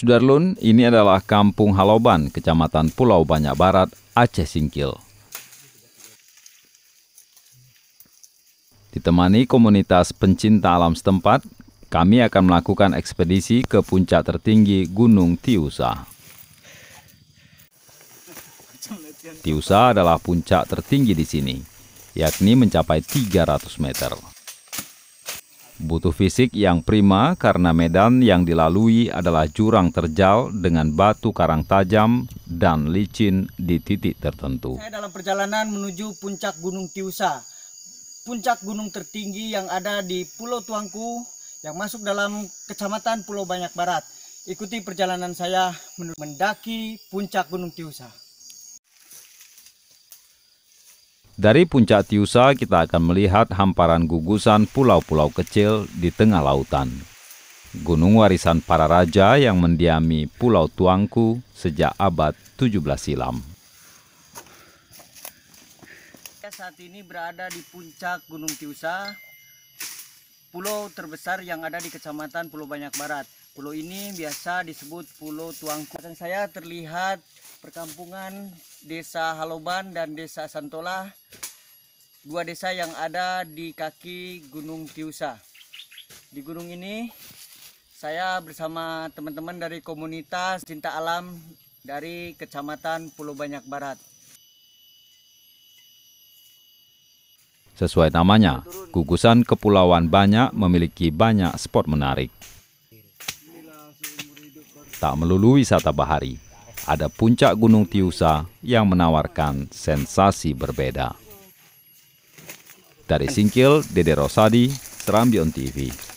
Sudarlun, ini adalah Kampung Haloban, Kecamatan Pulau Banyak Barat, Aceh Singkil. Ditemani komunitas pencinta alam setempat, kami akan melakukan ekspedisi ke puncak tertinggi Gunung Tiusa. Tiusa adalah puncak tertinggi di sini, yakni mencapai 300 meter. Butuh fisik yang prima karena medan yang dilalui adalah jurang terjal dengan batu karang tajam dan licin di titik tertentu. Saya dalam perjalanan menuju puncak Gunung Tiusa, puncak gunung tertinggi yang ada di Pulau Tuangku yang masuk dalam kecamatan Pulau Banyak Barat. Ikuti perjalanan saya mendaki puncak Gunung Tiusa. Dari puncak Tiusa kita akan melihat hamparan gugusan pulau-pulau kecil di tengah lautan. Gunung warisan para raja yang mendiami Pulau Tuangku sejak abad 17 silam. Kita saat ini berada di puncak Gunung Tiusa, pulau terbesar yang ada di Kecamatan Pulau Banyak Barat. Pulau ini biasa disebut Pulau Tuangku. Dan saya terlihat perkampungan Desa Haloban dan Desa Santola, dua desa yang ada di kaki Gunung Tiusa. Di gunung ini saya bersama teman-teman dari komunitas cinta alam dari Kecamatan Pulau Banyak Barat. Sesuai namanya, gugusan Kepulauan Banyak memiliki banyak spot menarik. Tak melulu wisata bahari, ada puncak Gunung Tiusa yang menawarkan sensasi berbeda. Dari Singkil, Dede Rosadi, Serambion TV.